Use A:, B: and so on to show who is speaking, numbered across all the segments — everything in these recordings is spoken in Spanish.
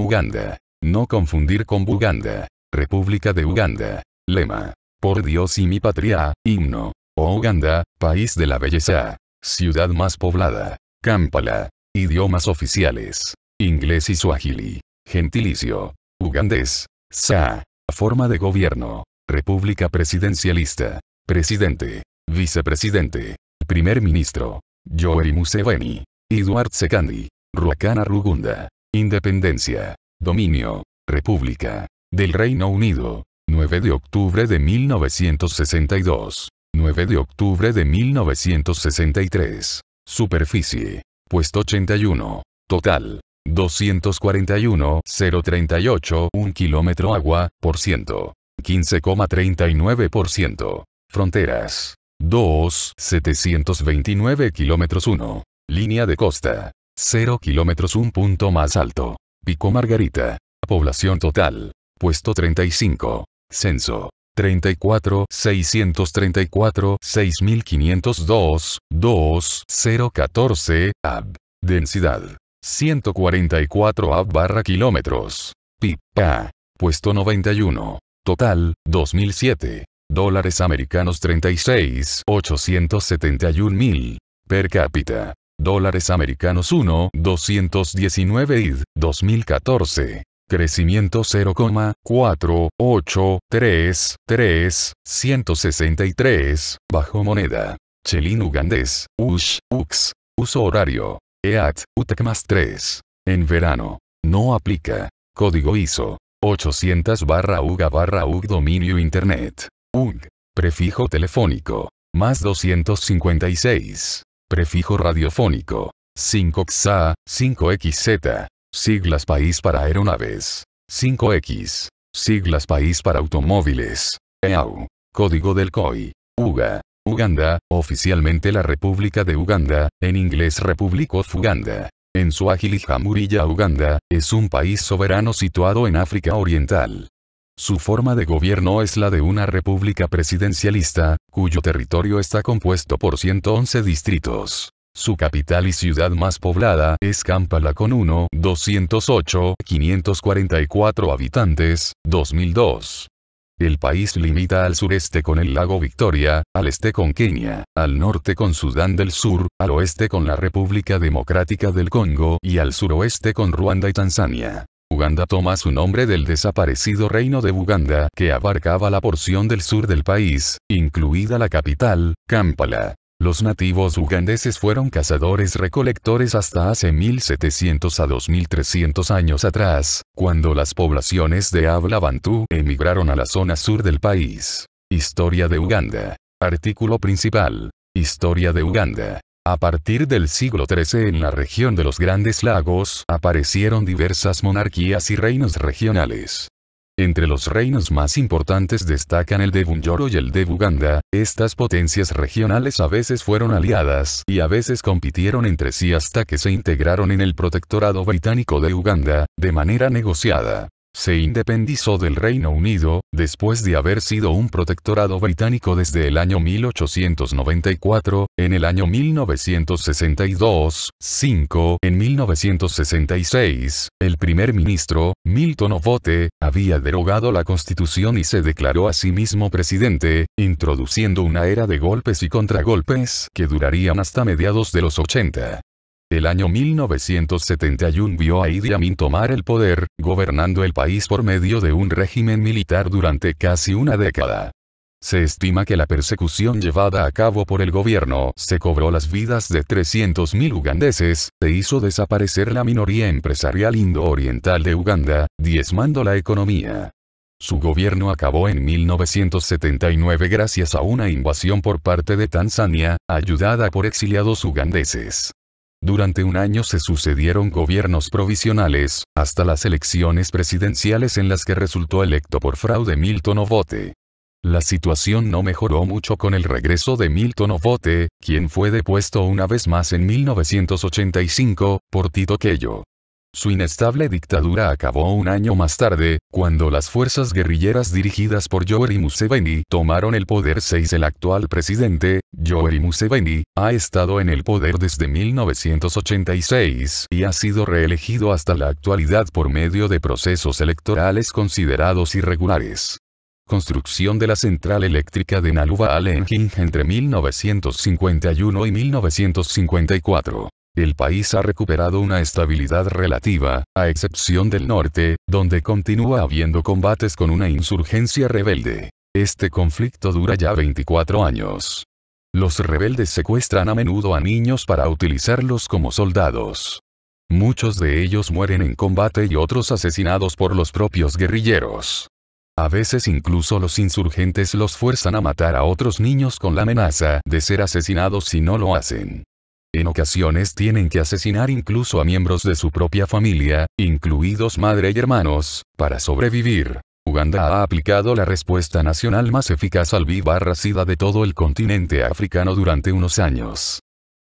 A: Uganda. No confundir con Buganda. República de Uganda. Lema. Por Dios y mi patria, himno. Oh Uganda, país de la belleza. Ciudad más poblada. Kampala. Idiomas oficiales. Inglés y suajili. Gentilicio. Ugandés. Sa. Forma de gobierno. República presidencialista. Presidente. Vicepresidente. Primer ministro. Yoweri Museveni. Edward Sekandi. Ruakana Rugunda. Independencia. Dominio. República. Del Reino Unido. 9 de octubre de 1962. 9 de octubre de 1963. Superficie. Puesto 81. Total. 241,038 1 kilómetro agua, por ciento. 15,39%. Fronteras. 2, 729 kilómetros 1. Línea de costa. 0 kilómetros un punto más alto. Pico Margarita. Población total. Puesto 35. Censo. 34 634 6502 2014 AB. Densidad. 144 AB barra kilómetros. Pipa. Puesto 91. Total, 2007. Dólares americanos 36 871 mil. Per cápita dólares americanos 1, 219 id, 2014. Crecimiento 3 163, bajo moneda. Chelín ugandés, USH, UX. Uso horario. EAT, UTEC más 3. En verano. No aplica. Código ISO. 800 barra UGA barra UG dominio internet. UG. Prefijo telefónico. Más 256. Prefijo radiofónico. 5XA, 5XZ. Siglas país para aeronaves. 5X. Siglas país para automóviles. EAU. Código del COI. UGA. Uganda, oficialmente la República de Uganda, en inglés Republic of Uganda. En su ágil Murilla Uganda, es un país soberano situado en África Oriental. Su forma de gobierno es la de una república presidencialista, cuyo territorio está compuesto por 111 distritos. Su capital y ciudad más poblada es Kampala con 1,208,544 habitantes, 2002. El país limita al sureste con el lago Victoria, al este con Kenia, al norte con Sudán del Sur, al oeste con la República Democrática del Congo y al suroeste con Ruanda y Tanzania. Uganda toma su nombre del desaparecido reino de Uganda que abarcaba la porción del sur del país, incluida la capital, Kampala. Los nativos ugandeses fueron cazadores-recolectores hasta hace 1700 a 2300 años atrás, cuando las poblaciones de habla bantú emigraron a la zona sur del país. Historia de Uganda. Artículo principal. Historia de Uganda. A partir del siglo XIII en la región de los Grandes Lagos aparecieron diversas monarquías y reinos regionales. Entre los reinos más importantes destacan el de Bunyoro y el de Buganda, estas potencias regionales a veces fueron aliadas y a veces compitieron entre sí hasta que se integraron en el protectorado británico de Uganda, de manera negociada se independizó del Reino Unido, después de haber sido un protectorado británico desde el año 1894, en el año 1962, 5, en 1966, el primer ministro, Milton Obote, había derogado la constitución y se declaró a sí mismo presidente, introduciendo una era de golpes y contragolpes que durarían hasta mediados de los 80. El año 1971 vio a Idi Amin tomar el poder, gobernando el país por medio de un régimen militar durante casi una década. Se estima que la persecución llevada a cabo por el gobierno se cobró las vidas de 300.000 ugandeses, e hizo desaparecer la minoría empresarial indo-oriental de Uganda, diezmando la economía. Su gobierno acabó en 1979 gracias a una invasión por parte de Tanzania, ayudada por exiliados ugandeses. Durante un año se sucedieron gobiernos provisionales, hasta las elecciones presidenciales en las que resultó electo por fraude Milton Obote. La situación no mejoró mucho con el regreso de Milton Obote, quien fue depuesto una vez más en 1985, por Tito Quello. Su inestable dictadura acabó un año más tarde, cuando las fuerzas guerrilleras dirigidas por Yoweri Museveni tomaron el poder 6. El actual presidente, Yoweri Museveni, ha estado en el poder desde 1986 y ha sido reelegido hasta la actualidad por medio de procesos electorales considerados irregulares. Construcción de la central eléctrica de Naluva alenjing entre 1951 y 1954. El país ha recuperado una estabilidad relativa, a excepción del norte, donde continúa habiendo combates con una insurgencia rebelde. Este conflicto dura ya 24 años. Los rebeldes secuestran a menudo a niños para utilizarlos como soldados. Muchos de ellos mueren en combate y otros asesinados por los propios guerrilleros. A veces incluso los insurgentes los fuerzan a matar a otros niños con la amenaza de ser asesinados si no lo hacen. En ocasiones tienen que asesinar incluso a miembros de su propia familia, incluidos madre y hermanos, para sobrevivir. Uganda ha aplicado la respuesta nacional más eficaz al VIH-Sida de todo el continente africano durante unos años.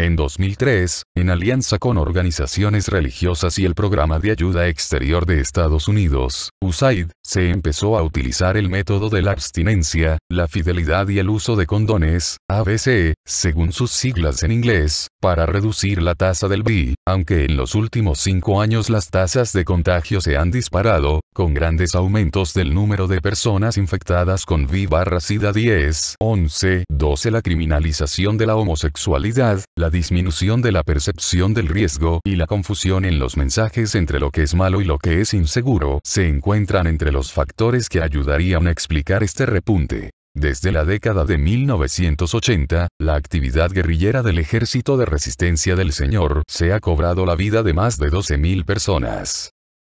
A: En 2003, en alianza con organizaciones religiosas y el Programa de Ayuda Exterior de Estados Unidos, USAID, se empezó a utilizar el método de la abstinencia, la fidelidad y el uso de condones, ABC, según sus siglas en inglés, para reducir la tasa del VI, aunque en los últimos cinco años las tasas de contagio se han disparado, con grandes aumentos del número de personas infectadas con VI barra SIDA 10, 11, 12 la criminalización de la homosexualidad, la disminución de la percepción del riesgo y la confusión en los mensajes entre lo que es malo y lo que es inseguro se encuentran entre los factores que ayudarían a explicar este repunte. Desde la década de 1980, la actividad guerrillera del Ejército de Resistencia del Señor se ha cobrado la vida de más de 12.000 personas.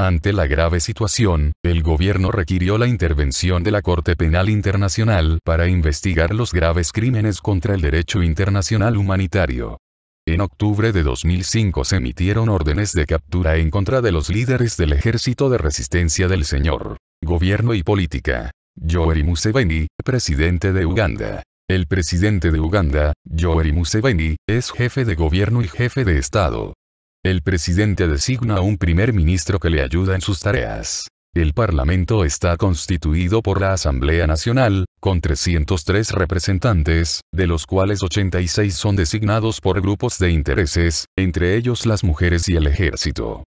A: Ante la grave situación, el gobierno requirió la intervención de la Corte Penal Internacional para investigar los graves crímenes contra el derecho internacional humanitario. En octubre de 2005 se emitieron órdenes de captura en contra de los líderes del Ejército de Resistencia del Señor, Gobierno y Política. Yoweri Museveni, presidente de Uganda. El presidente de Uganda, Yoweri Museveni, es jefe de gobierno y jefe de Estado. El presidente designa a un primer ministro que le ayuda en sus tareas. El Parlamento está constituido por la Asamblea Nacional, con 303 representantes, de los cuales 86 son designados por grupos de intereses, entre ellos las mujeres y el ejército.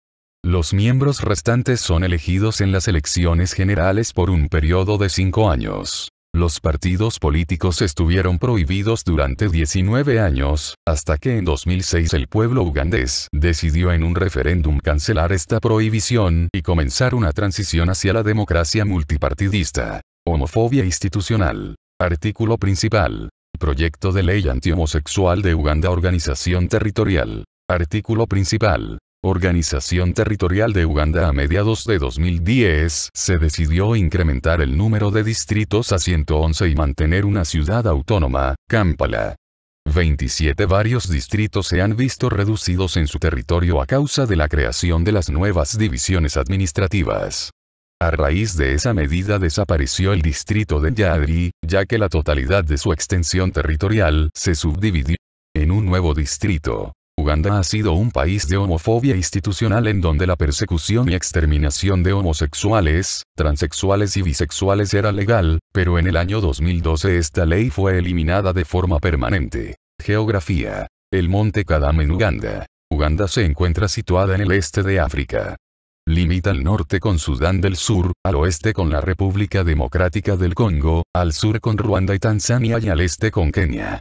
A: Los miembros restantes son elegidos en las elecciones generales por un periodo de cinco años. Los partidos políticos estuvieron prohibidos durante 19 años, hasta que en 2006 el pueblo ugandés decidió en un referéndum cancelar esta prohibición y comenzar una transición hacia la democracia multipartidista. Homofobia institucional. Artículo principal. Proyecto de ley antihomosexual de Uganda Organización Territorial. Artículo principal. Organización Territorial de Uganda a mediados de 2010 se decidió incrementar el número de distritos a 111 y mantener una ciudad autónoma, Kampala. 27 Varios distritos se han visto reducidos en su territorio a causa de la creación de las nuevas divisiones administrativas. A raíz de esa medida desapareció el distrito de Yadri, ya que la totalidad de su extensión territorial se subdividió en un nuevo distrito. Uganda ha sido un país de homofobia institucional en donde la persecución y exterminación de homosexuales, transexuales y bisexuales era legal, pero en el año 2012 esta ley fue eliminada de forma permanente. Geografía. El monte Kadam en Uganda. Uganda se encuentra situada en el este de África. Limita al norte con Sudán del Sur, al oeste con la República Democrática del Congo, al sur con Ruanda y Tanzania y al este con Kenia.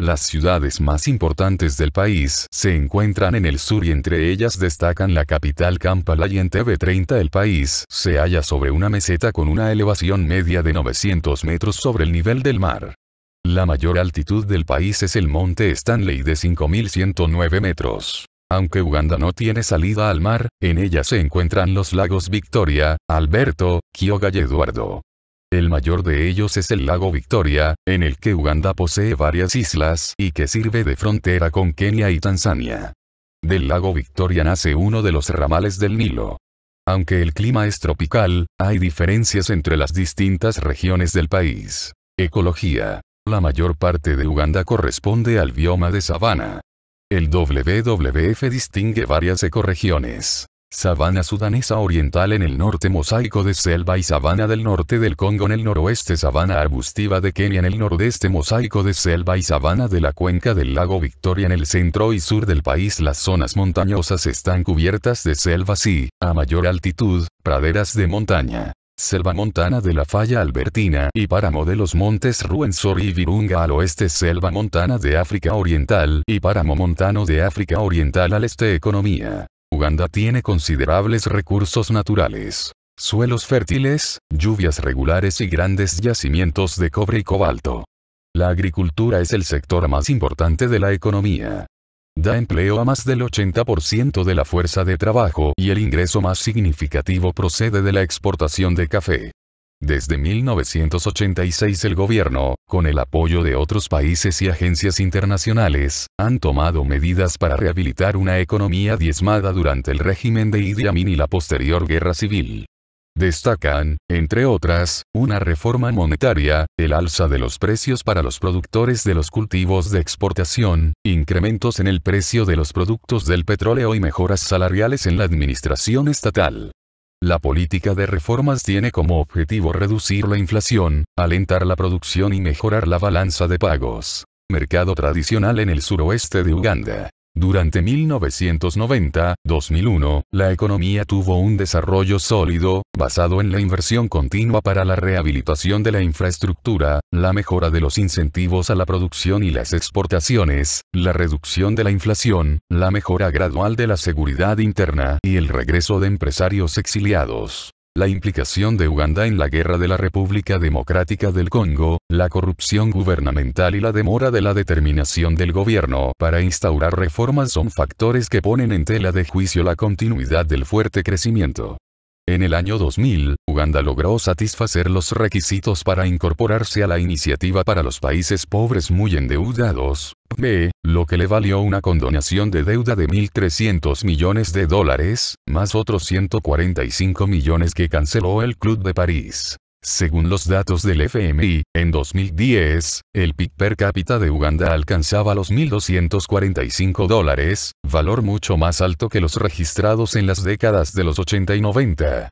A: Las ciudades más importantes del país se encuentran en el sur y entre ellas destacan la capital Kampala y en TV30 el país se halla sobre una meseta con una elevación media de 900 metros sobre el nivel del mar. La mayor altitud del país es el monte Stanley de 5.109 metros. Aunque Uganda no tiene salida al mar, en ella se encuentran los lagos Victoria, Alberto, Kioga y Eduardo. El mayor de ellos es el lago Victoria, en el que Uganda posee varias islas y que sirve de frontera con Kenia y Tanzania. Del lago Victoria nace uno de los ramales del Nilo. Aunque el clima es tropical, hay diferencias entre las distintas regiones del país. Ecología. La mayor parte de Uganda corresponde al bioma de sabana. El WWF distingue varias ecorregiones. Sabana sudanesa oriental en el norte mosaico de selva y sabana del norte del Congo en el noroeste sabana arbustiva de Kenia en el nordeste mosaico de selva y sabana de la cuenca del lago Victoria en el centro y sur del país las zonas montañosas están cubiertas de selvas y, a mayor altitud, praderas de montaña. Selva montana de la falla albertina y páramo de los montes Ruensor y Virunga al oeste Selva montana de África Oriental y páramo montano de África Oriental al este Economía Uganda tiene considerables recursos naturales. Suelos fértiles, lluvias regulares y grandes yacimientos de cobre y cobalto. La agricultura es el sector más importante de la economía. Da empleo a más del 80% de la fuerza de trabajo y el ingreso más significativo procede de la exportación de café. Desde 1986 el gobierno, con el apoyo de otros países y agencias internacionales, han tomado medidas para rehabilitar una economía diezmada durante el régimen de Idi Amin y la posterior guerra civil. Destacan, entre otras, una reforma monetaria, el alza de los precios para los productores de los cultivos de exportación, incrementos en el precio de los productos del petróleo y mejoras salariales en la administración estatal. La política de reformas tiene como objetivo reducir la inflación, alentar la producción y mejorar la balanza de pagos. Mercado tradicional en el suroeste de Uganda. Durante 1990-2001, la economía tuvo un desarrollo sólido, basado en la inversión continua para la rehabilitación de la infraestructura, la mejora de los incentivos a la producción y las exportaciones, la reducción de la inflación, la mejora gradual de la seguridad interna y el regreso de empresarios exiliados la implicación de Uganda en la guerra de la República Democrática del Congo, la corrupción gubernamental y la demora de la determinación del gobierno para instaurar reformas son factores que ponen en tela de juicio la continuidad del fuerte crecimiento en el año 2000, Uganda logró satisfacer los requisitos para incorporarse a la iniciativa para los países pobres muy endeudados, lo que le valió una condonación de deuda de 1.300 millones de dólares, más otros 145 millones que canceló el Club de París. Según los datos del FMI, en 2010, el PIB per cápita de Uganda alcanzaba los 1.245 dólares, valor mucho más alto que los registrados en las décadas de los 80 y 90.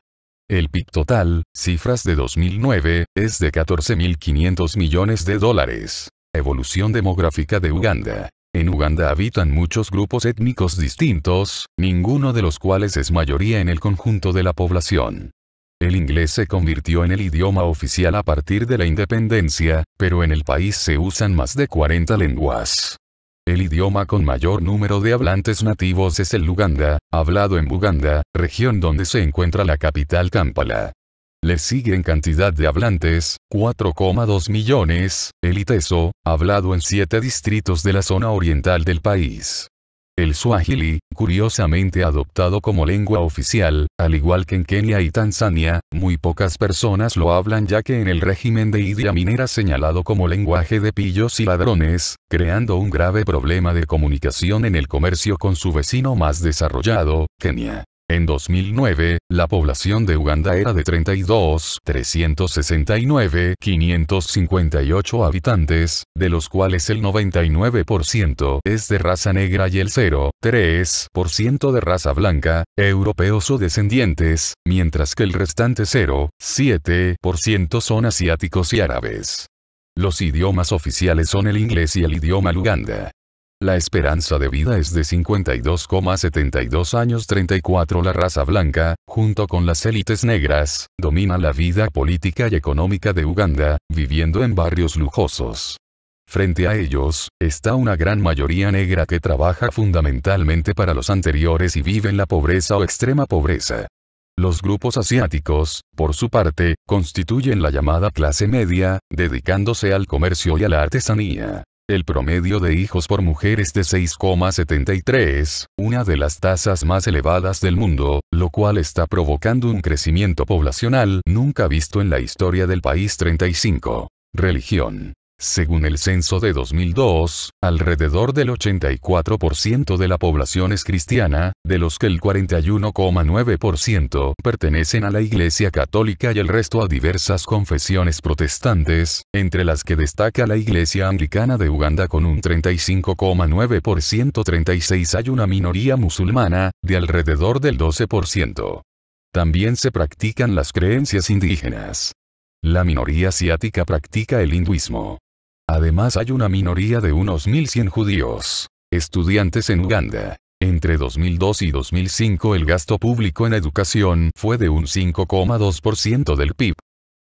A: El PIB total, cifras de 2009, es de 14.500 millones de dólares. Evolución demográfica de Uganda. En Uganda habitan muchos grupos étnicos distintos, ninguno de los cuales es mayoría en el conjunto de la población. El inglés se convirtió en el idioma oficial a partir de la independencia, pero en el país se usan más de 40 lenguas. El idioma con mayor número de hablantes nativos es el Luganda, hablado en Buganda, región donde se encuentra la capital Kampala. Le sigue en cantidad de hablantes, 4,2 millones, el Iteso, hablado en 7 distritos de la zona oriental del país. El Swahili, curiosamente adoptado como lengua oficial, al igual que en Kenia y Tanzania, muy pocas personas lo hablan ya que en el régimen de Idi Amin era señalado como lenguaje de pillos y ladrones, creando un grave problema de comunicación en el comercio con su vecino más desarrollado, Kenia. En 2009, la población de Uganda era de 32.369.558 habitantes, de los cuales el 99% es de raza negra y el 0.3% de raza blanca, europeos o descendientes, mientras que el restante 0.7% son asiáticos y árabes. Los idiomas oficiales son el inglés y el idioma luganda. La esperanza de vida es de 52,72 años 34 La raza blanca, junto con las élites negras, domina la vida política y económica de Uganda, viviendo en barrios lujosos. Frente a ellos, está una gran mayoría negra que trabaja fundamentalmente para los anteriores y vive en la pobreza o extrema pobreza. Los grupos asiáticos, por su parte, constituyen la llamada clase media, dedicándose al comercio y a la artesanía. El promedio de hijos por mujer es de 6,73, una de las tasas más elevadas del mundo, lo cual está provocando un crecimiento poblacional nunca visto en la historia del país. 35. Religión. Según el censo de 2002, alrededor del 84% de la población es cristiana, de los que el 41,9% pertenecen a la Iglesia Católica y el resto a diversas confesiones protestantes, entre las que destaca la Iglesia Anglicana de Uganda con un 35,9%, 36 hay una minoría musulmana, de alrededor del 12%. También se practican las creencias indígenas. La minoría asiática practica el hinduismo. Además hay una minoría de unos 1.100 judíos. Estudiantes en Uganda. Entre 2002 y 2005 el gasto público en educación fue de un 5,2% del PIB.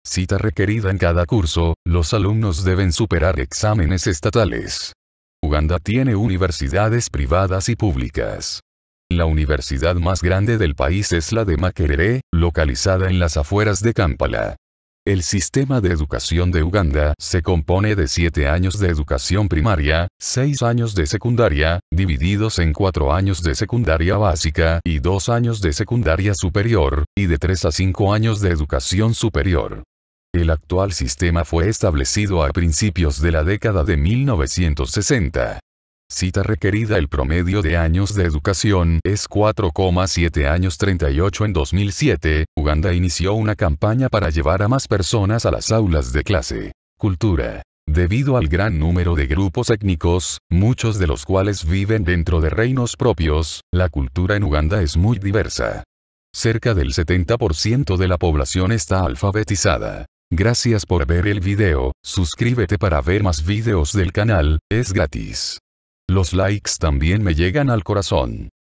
A: Cita requerida en cada curso, los alumnos deben superar exámenes estatales. Uganda tiene universidades privadas y públicas. La universidad más grande del país es la de Makerere, localizada en las afueras de Kampala. El sistema de educación de Uganda se compone de 7 años de educación primaria, 6 años de secundaria, divididos en 4 años de secundaria básica y 2 años de secundaria superior, y de 3 a 5 años de educación superior. El actual sistema fue establecido a principios de la década de 1960. Cita requerida El promedio de años de educación es 4,7 años 38 en 2007, Uganda inició una campaña para llevar a más personas a las aulas de clase. Cultura. Debido al gran número de grupos étnicos, muchos de los cuales viven dentro de reinos propios, la cultura en Uganda es muy diversa. Cerca del 70% de la población está alfabetizada. Gracias por ver el video, suscríbete para ver más videos del canal, es gratis. Los likes también me llegan al corazón.